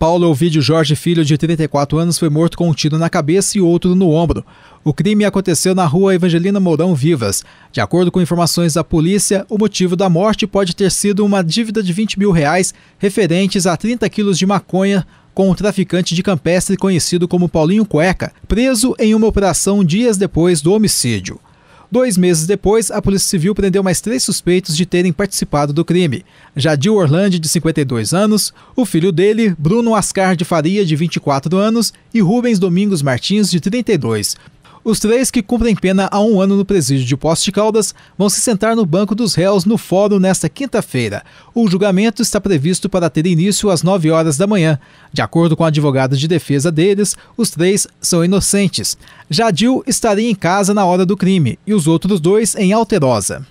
Paulo Ovidio é Jorge Filho, de 34 anos, foi morto com um tiro na cabeça e outro no ombro. O crime aconteceu na rua Evangelina Mourão Vivas. De acordo com informações da polícia, o motivo da morte pode ter sido uma dívida de 20 mil reais referentes a 30 quilos de maconha com um traficante de campestre conhecido como Paulinho Cueca, preso em uma operação dias depois do homicídio. Dois meses depois, a Polícia Civil prendeu mais três suspeitos de terem participado do crime: Jadil Orlande de 52 anos, o filho dele, Bruno Ascar de Faria, de 24 anos, e Rubens Domingos Martins, de 32. Os três que cumprem pena há um ano no presídio de Poços de Caldas vão se sentar no banco dos réus no fórum nesta quinta-feira. O julgamento está previsto para ter início às 9 horas da manhã. De acordo com a advogada de defesa deles, os três são inocentes. Jadil estaria em casa na hora do crime e os outros dois em Alterosa.